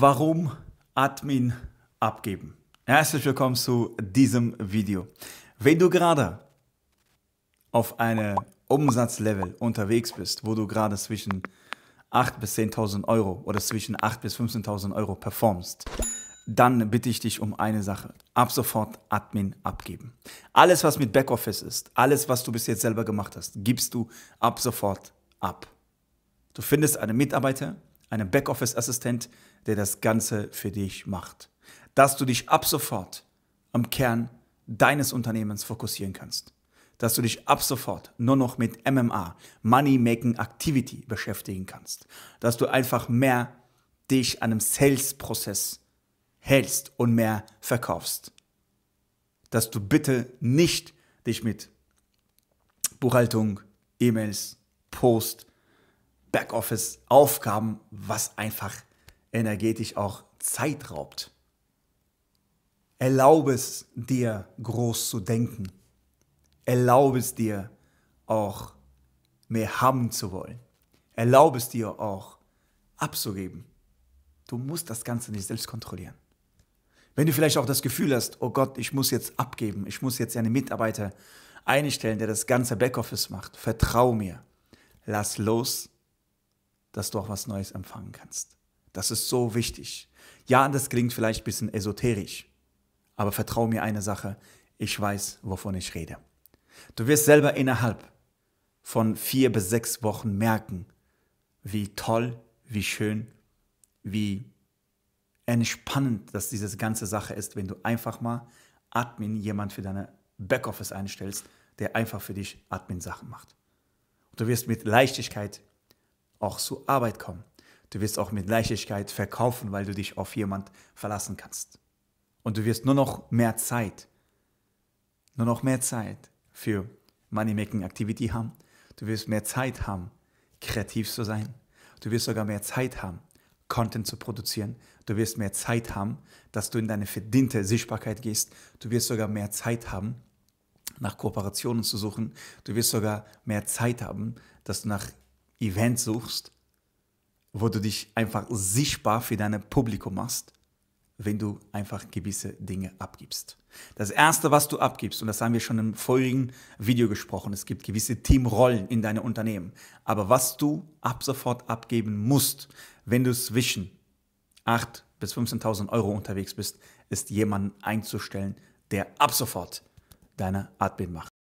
Warum Admin abgeben? Herzlich willkommen zu diesem Video. Wenn du gerade auf einem Umsatzlevel unterwegs bist, wo du gerade zwischen 8.000 bis 10.000 Euro oder zwischen 8.000 bis 15.000 Euro performst, dann bitte ich dich um eine Sache. Ab sofort Admin abgeben. Alles, was mit Backoffice ist, alles, was du bis jetzt selber gemacht hast, gibst du ab sofort ab. Du findest einen Mitarbeiter, einem Backoffice-Assistent, der das Ganze für dich macht. Dass du dich ab sofort am Kern deines Unternehmens fokussieren kannst. Dass du dich ab sofort nur noch mit MMA, Money Making Activity, beschäftigen kannst. Dass du einfach mehr dich an einem Sales-Prozess hältst und mehr verkaufst. Dass du bitte nicht dich mit Buchhaltung, E-Mails, Post, Backoffice-Aufgaben, was einfach energetisch auch Zeit raubt. Erlaube es dir, groß zu denken. Erlaube es dir, auch mehr haben zu wollen. Erlaube es dir auch, abzugeben. Du musst das Ganze nicht selbst kontrollieren. Wenn du vielleicht auch das Gefühl hast, oh Gott, ich muss jetzt abgeben, ich muss jetzt einen Mitarbeiter einstellen, der das ganze Backoffice macht, vertrau mir, lass los dass du auch was Neues empfangen kannst. Das ist so wichtig. Ja, das klingt vielleicht ein bisschen esoterisch, aber vertrau mir eine Sache, ich weiß, wovon ich rede. Du wirst selber innerhalb von vier bis sechs Wochen merken, wie toll, wie schön, wie entspannend das diese ganze Sache ist, wenn du einfach mal Admin jemand für deine Backoffice einstellst, der einfach für dich Admin-Sachen macht. du wirst mit Leichtigkeit auch zur Arbeit kommen. Du wirst auch mit Leichtigkeit verkaufen, weil du dich auf jemand verlassen kannst. Und du wirst nur noch mehr Zeit, nur noch mehr Zeit für Money-Making-Activity haben. Du wirst mehr Zeit haben, kreativ zu sein. Du wirst sogar mehr Zeit haben, Content zu produzieren. Du wirst mehr Zeit haben, dass du in deine verdiente Sichtbarkeit gehst. Du wirst sogar mehr Zeit haben, nach Kooperationen zu suchen. Du wirst sogar mehr Zeit haben, dass du nach Event suchst, wo du dich einfach sichtbar für dein Publikum machst, wenn du einfach gewisse Dinge abgibst. Das Erste, was du abgibst, und das haben wir schon im vorigen Video gesprochen, es gibt gewisse Teamrollen in deinem Unternehmen, aber was du ab sofort abgeben musst, wenn du zwischen 8.000 bis 15.000 Euro unterwegs bist, ist jemanden einzustellen, der ab sofort deine Admin macht.